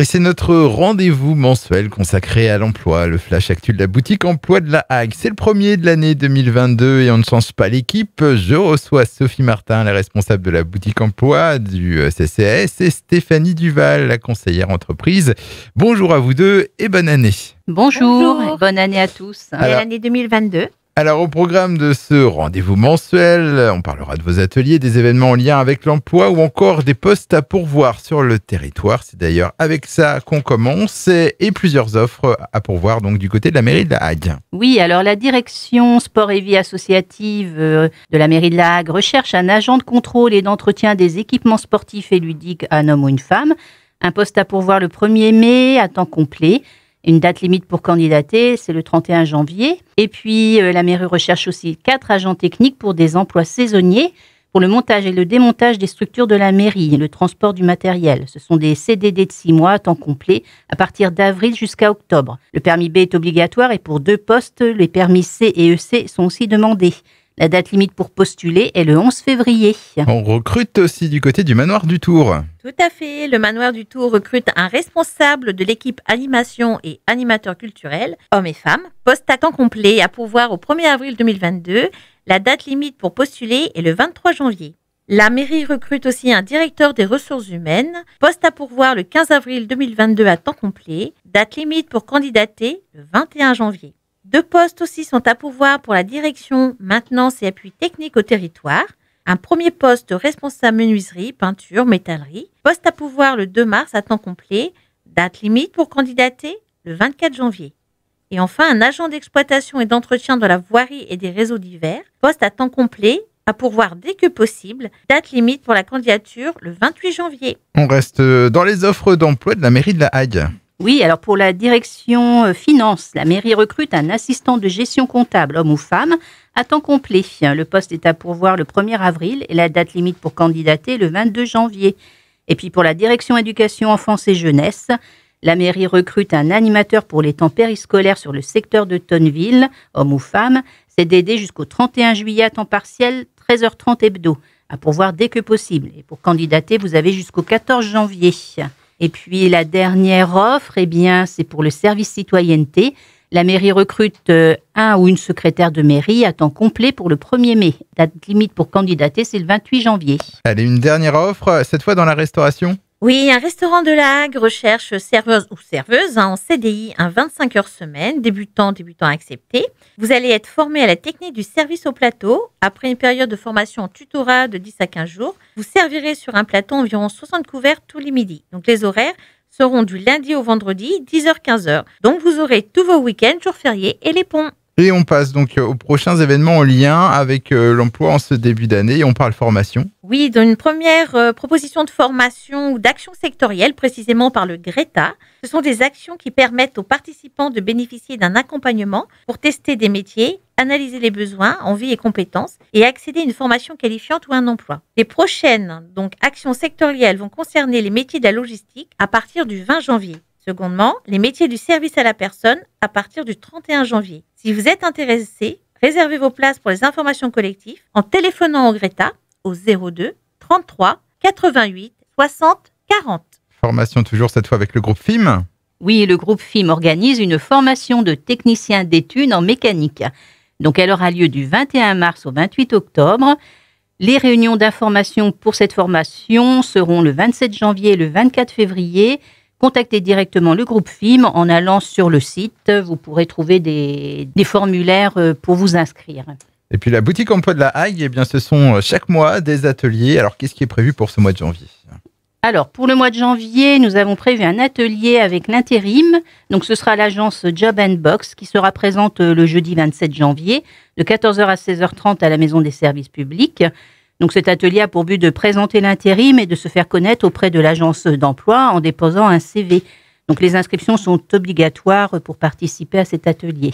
Et c'est notre rendez-vous mensuel consacré à l'emploi, le flash actuel de la boutique Emploi de la Hague. C'est le premier de l'année 2022 et on ne change pas l'équipe. Je reçois Sophie Martin, la responsable de la boutique Emploi du euh, CCS, et Stéphanie Duval, la conseillère entreprise. Bonjour à vous deux et bonne année. Bonjour, bonne année à tous. Et l'année 2022. Alors au programme de ce rendez-vous mensuel, on parlera de vos ateliers, des événements en lien avec l'emploi ou encore des postes à pourvoir sur le territoire. C'est d'ailleurs avec ça qu'on commence et plusieurs offres à pourvoir donc du côté de la mairie de La Hague. Oui, alors la direction sport et vie associative euh, de la mairie de La Hague recherche un agent de contrôle et d'entretien des équipements sportifs et ludiques, un homme ou une femme. Un poste à pourvoir le 1er mai à temps complet une date limite pour candidater, c'est le 31 janvier. Et puis, euh, la mairie recherche aussi quatre agents techniques pour des emplois saisonniers pour le montage et le démontage des structures de la mairie, le transport du matériel. Ce sont des CDD de six mois à temps complet à partir d'avril jusqu'à octobre. Le permis B est obligatoire et pour deux postes, les permis C et EC sont aussi demandés. La date limite pour postuler est le 11 février. On recrute aussi du côté du manoir du Tour. Tout à fait. Le manoir du Tour recrute un responsable de l'équipe animation et animateur culturel, hommes et femmes, poste à temps complet à pourvoir au 1er avril 2022. La date limite pour postuler est le 23 janvier. La mairie recrute aussi un directeur des ressources humaines, poste à pourvoir le 15 avril 2022 à temps complet, date limite pour candidater le 21 janvier. Deux postes aussi sont à pouvoir pour la direction, maintenance et appui technique au territoire. Un premier poste responsable menuiserie, peinture, métallerie. Poste à pouvoir le 2 mars à temps complet. Date limite pour candidater le 24 janvier. Et enfin, un agent d'exploitation et d'entretien de la voirie et des réseaux divers. Poste à temps complet à pourvoir dès que possible. Date limite pour la candidature le 28 janvier. On reste euh, dans les offres d'emploi de la mairie de La Hague. Oui, alors pour la direction euh, finance, la mairie recrute un assistant de gestion comptable, homme ou femme, à temps complet. Le poste est à pourvoir le 1er avril et la date limite pour candidater le 22 janvier. Et puis pour la direction éducation enfance et jeunesse, la mairie recrute un animateur pour les temps périscolaires sur le secteur de Tonneville, homme ou femme. C'est d'aider jusqu'au 31 juillet à temps partiel, 13h30 hebdo, à pourvoir dès que possible. Et pour candidater, vous avez jusqu'au 14 janvier. Et puis la dernière offre, eh bien, c'est pour le service citoyenneté. La mairie recrute euh, un ou une secrétaire de mairie à temps complet pour le 1er mai. Date limite pour candidater, c'est le 28 janvier. Allez, une dernière offre, cette fois dans la restauration oui, un restaurant de hague recherche serveuse ou serveuse hein, en CDI, un 25 heures semaine, débutant, débutant accepté. Vous allez être formé à la technique du service au plateau. Après une période de formation en tutorat de 10 à 15 jours, vous servirez sur un plateau environ 60 couverts tous les midis. Donc les horaires seront du lundi au vendredi, 10h-15h. Donc vous aurez tous vos week-ends, jours fériés et les ponts. Et on passe donc euh, aux prochains événements en lien avec euh, l'emploi en ce début d'année. On parle formation. Oui, dans une première euh, proposition de formation ou d'action sectorielle, précisément par le Greta. Ce sont des actions qui permettent aux participants de bénéficier d'un accompagnement pour tester des métiers, analyser les besoins, envies et compétences et accéder à une formation qualifiante ou un emploi. Les prochaines donc actions sectorielles vont concerner les métiers de la logistique à partir du 20 janvier. Secondement, les métiers du service à la personne à partir du 31 janvier. Si vous êtes intéressé, réservez vos places pour les informations collectives en téléphonant au Greta au 02 33 88 60 40. Formation toujours cette fois avec le groupe FIM. Oui, le groupe FIM organise une formation de technicien d'études en mécanique. Donc elle aura lieu du 21 mars au 28 octobre. Les réunions d'information pour cette formation seront le 27 janvier et le 24 février contactez directement le groupe FIM en allant sur le site. Vous pourrez trouver des, formulaires euh, pour vous inscrire. Et puis la boutique emploi de la Hague, eh bien, ce sont euh, chaque mois des ateliers. Alors qu'est-ce qui est prévu pour ce mois de janvier alors, pour le mois de janvier, nous avons prévu un atelier avec l'intérim. Donc, ce sera l'agence Job and Box qui sera présente euh, le jeudi 27 janvier de 14h à 16h30 à la Maison des Services Publics. Donc cet atelier a pour but de présenter l'intérim et de se faire connaître auprès de l'agence d'emploi en déposant un CV. Donc les inscriptions sont obligatoires pour participer à cet atelier.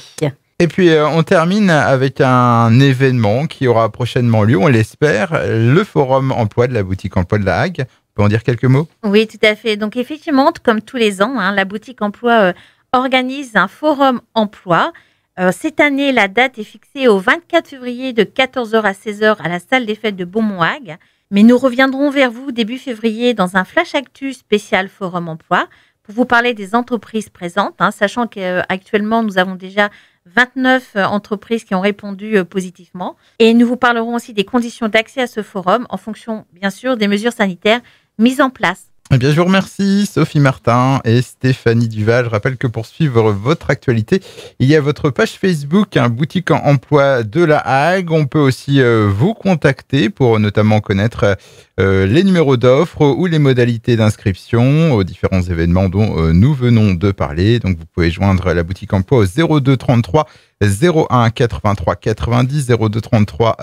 Et puis euh, on termine avec un événement qui aura prochainement lieu, on l'espère, le forum emploi de la boutique emploi de la Hague. On peut en dire quelques mots Oui, tout à fait. Donc effectivement, comme tous les ans, hein, la boutique emploi euh, organise un forum emploi euh, cette année, la date est fixée au 24 février de 14h à 16h à la salle des fêtes de Beaumont-Hague. Mais nous reviendrons vers vous début février dans un Flash Actu spécial Forum Emploi pour vous parler des entreprises présentes, hein, sachant qu'actuellement nous avons déjà 29 euh, entreprises qui ont répondu euh, positivement. Et nous vous parlerons aussi des conditions d'accès à ce forum en fonction, bien sûr, des mesures sanitaires mises en place. Eh bien, je vous remercie, Sophie Martin et Stéphanie Duval. Je rappelle que pour suivre votre actualité, il y a votre page Facebook, un hein, boutique en emploi de La Hague. On peut aussi euh, vous contacter pour notamment connaître euh, les numéros d'offres ou les modalités d'inscription aux différents événements dont euh, nous venons de parler. Donc, vous pouvez joindre la boutique emploi au 0233. 01 83 90 02 33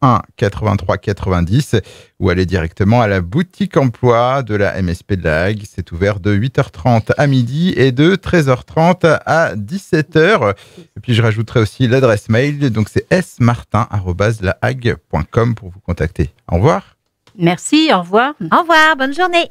01 83 90 ou aller directement à la boutique emploi de la MSP de la Hague. C'est ouvert de 8h30 à midi et de 13h30 à 17h. Et puis je rajouterai aussi l'adresse mail, donc c'est smartin.lahague.com pour vous contacter. Au revoir. Merci, au revoir. Au revoir, bonne journée.